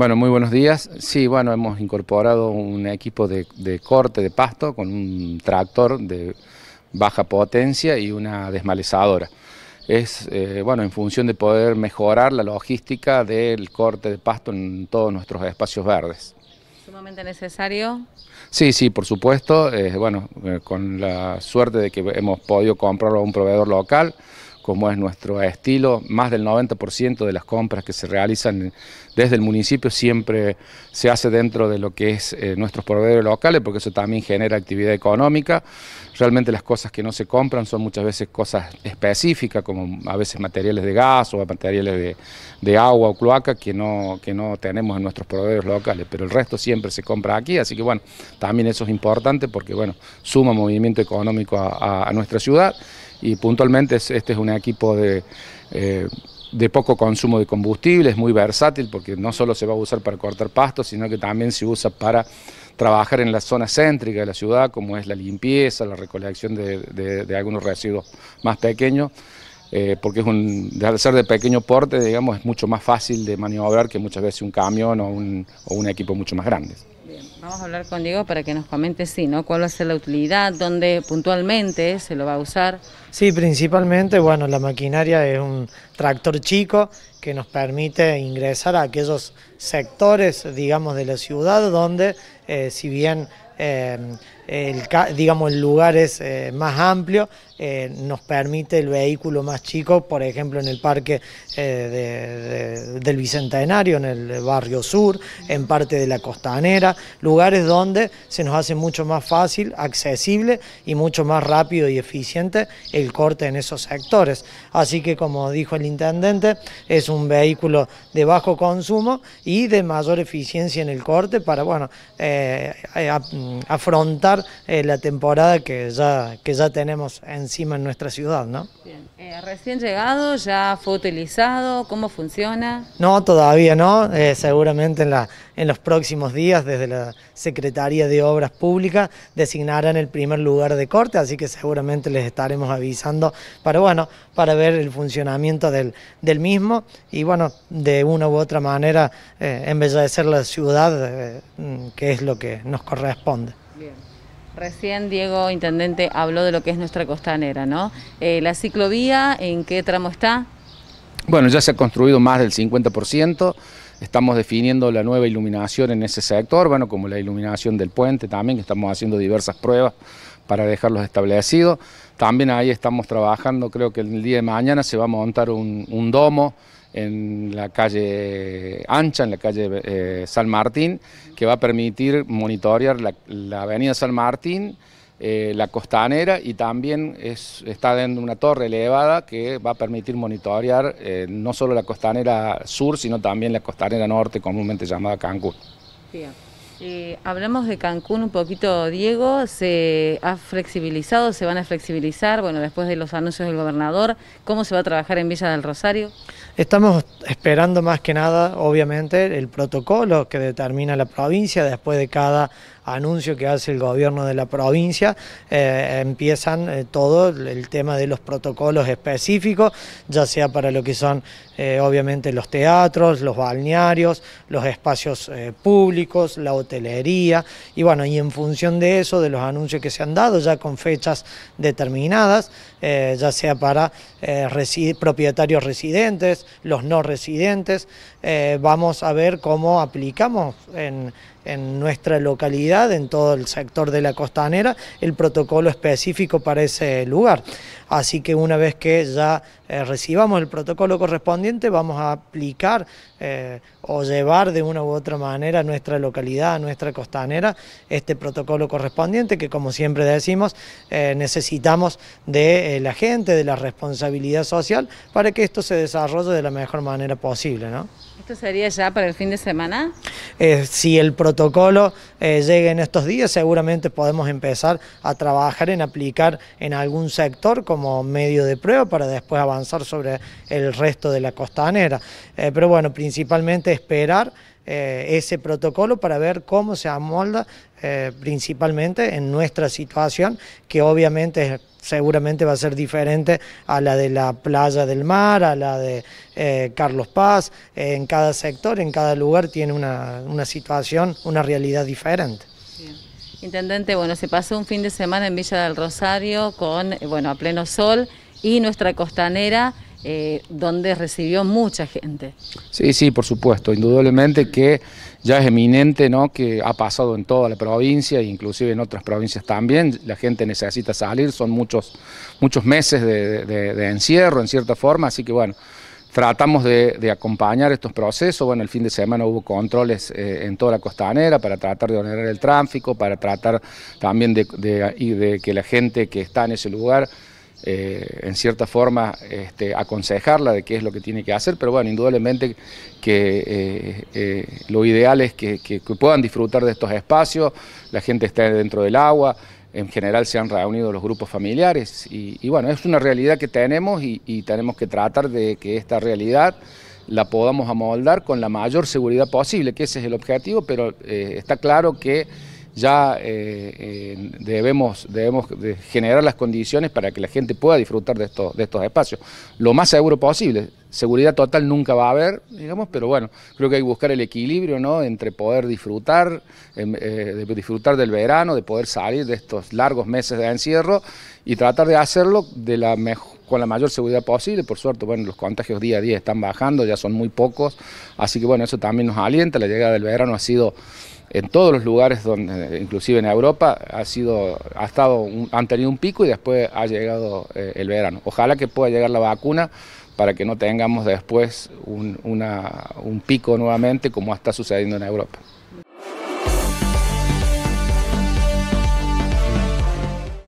Bueno, muy buenos días. Sí, bueno, hemos incorporado un equipo de, corte de pasto con un tractor de baja potencia y una desmalezadora. Es, eh, bueno, en función de poder mejorar la logística del corte de pasto en todos nuestros espacios verdes. ¿Sumamente necesario? Sí, sí, por supuesto. Eh, bueno, eh, con la suerte de que hemos podido comprarlo a un proveedor local, como es nuestro estilo. Más del 90% de las compras que se realizan desde el municipio siempre se hace dentro de lo que es eh, nuestros proveedores locales, porque eso también genera actividad económica. Realmente las cosas que no se compran son muchas veces cosas específicas, como a veces materiales de gas o materiales de, agua o cloaca que no, que no tenemos en nuestros proveedores locales, pero el resto siempre se compra aquí, así que bueno, también eso es importante porque bueno, suma movimiento económico a nuestra ciudad y puntualmente este es un equipo eh, de, poco consumo de combustible, es muy versátil porque no solo se va a usar para cortar pastos, sino que también se usa para trabajar en la zona céntrica de la ciudad, como es la limpieza, la recolección de, algunos residuos más pequeños, eh, porque es un, al ser de pequeño porte, digamos, es mucho más fácil de maniobrar que muchas veces un camión o un, o un equipo mucho más grande. Vamos a hablar con Diego para que nos comente, sí, ¿no? ¿Cuál va a ser la utilidad? ¿Dónde puntualmente se lo va a usar? Sí, principalmente, bueno, la maquinaria es un tractor chico que nos permite ingresar a aquellos sectores, digamos, de la ciudad donde, eh, si bien eh, el, digamos, el lugar es eh, más amplio, nos permite el vehículo más chico, por ejemplo en el parque de, del Bicentenario, en el barrio sur, en parte de la costanera, lugares donde se nos hace mucho más fácil, accesible y mucho más rápido y eficiente el corte en esos sectores. Así que como dijo el intendente, es un vehículo de bajo consumo y de mayor eficiencia en el corte para bueno, eh, eh, afrontar eh, la temporada que ya, que ya tenemos encima en nuestra ciudad. ¿no? Eh, recién llegado, ya fue utilizado, ¿cómo funciona? No, todavía no, eh, seguramente en, la, en los próximos días desde la Secretaría de Obras Públicas designarán el primer lugar de corte, así que seguramente les estaremos avisando para, bueno, para ver el funcionamiento del, del mismo y bueno, de una u otra manera eh, embellecer la ciudad, mm, que es lo que nos corresponde. Recién Diego, intendente, habló de lo que es nuestra costanera, ¿no? Eh, la ciclovía, ¿en qué tramo está? Bueno, ya se ha construido más del 50%, estamos definiendo la nueva iluminación en ese sector, bueno, como la iluminación del puente también, que estamos haciendo diversas pruebas para dejarlos establecidos. También ahí estamos trabajando, creo que el día de mañana se va a montar un domo en la calle ancha, en la calle eh, San Martín, que va a permitir monitorear la, avenida San Martín, eh, la costanera y también está dentro de una torre elevada que va a permitir monitorear eh, no solo la costanera sur, sino también la costanera norte, comúnmente llamada Cancún. Eh, hablamos de Cancún un poquito, Diego, se ha flexibilizado, se van a flexibilizar, bueno, después de los anuncios del gobernador, ¿cómo se va a trabajar en Villa del Rosario? Estamos esperando más que nada, obviamente, el protocolo que determina la provincia después de cada anuncio que hace el gobierno de la provincia, eh, empiezan eh, todo el tema de los protocolos específicos, ya sea para lo que son eh, obviamente los teatros, los balnearios, los espacios públicos, la hotelería, y bueno, y en función de eso, de los anuncios que se han dado, ya con fechas determinadas, ya sea para propietarios residentes, los no residentes, vamos a ver cómo aplicamos en en nuestra localidad, en todo el sector de la costanera, el protocolo específico para ese lugar. Así que una vez que ya eh, recibamos el protocolo correspondiente, vamos a aplicar eh, o llevar de una u otra manera a nuestra localidad, a nuestra costanera, este protocolo correspondiente que como siempre decimos, eh, necesitamos de la gente, de la responsabilidad social, para que esto se desarrolle de la mejor manera posible. ¿no? ¿Esto sería ya para el fin de semana? Eh, si el protocolo eh, llega en estos días, seguramente podemos empezar a trabajar en aplicar en algún sector como medio de prueba para después avanzar sobre el resto de la costanera. Eh, pero bueno, principalmente esperar eh, ese protocolo para ver cómo se amolda eh, principalmente en nuestra situación, que obviamente seguramente va a ser diferente a la de la playa del mar, a la de eh, Carlos Paz, en cada sector, en cada lugar tiene una, situación, una realidad diferente. Intendente, bueno, se pasó un fin de semana en Villa del Rosario con, bueno, a pleno sol y nuestra costanera eh, donde recibió mucha gente. Sí, sí, por supuesto, indudablemente que ya es eminente, ¿no? que ha pasado en toda la provincia, e inclusive en otras provincias también, la gente necesita salir, son muchos, muchos meses de, encierro en cierta forma, así que bueno, tratamos de, acompañar estos procesos. Bueno, el fin de semana hubo controles eh, en toda la costanera para tratar de ordenar el tráfico, para tratar también de que la gente que está en ese lugar eh, en cierta forma este, aconsejarla de qué es lo que tiene que hacer, pero bueno, indudablemente que eh, eh, lo ideal es que, puedan disfrutar de estos espacios, la gente esté dentro del agua, en general se han reunido los grupos familiares y, bueno, es una realidad que tenemos y, tenemos que tratar de que esta realidad la podamos amoldar con la mayor seguridad posible, que ese es el objetivo, pero está claro que ya eh, eh, debemos, debemos generar las condiciones para que la gente pueda disfrutar de estos, de estos espacios, lo más seguro posible. Seguridad total nunca va a haber, digamos, pero bueno, creo que hay que buscar el equilibrio ¿no? entre poder disfrutar, em, eh, disfrutar del verano, de poder salir de estos largos meses de encierro y tratar de hacerlo de la con la mayor seguridad posible. Por suerte, bueno, los contagios día a día están bajando, ya son muy pocos. Así que bueno, eso también nos alienta. La llegada del verano ha sido en todos los lugares donde, inclusive en Europa, ha sido, ha estado han tenido un pico y después ha llegado eh, el verano. Ojalá que pueda llegar la vacuna para que no tengamos después un pico nuevamente como está sucediendo en Europa.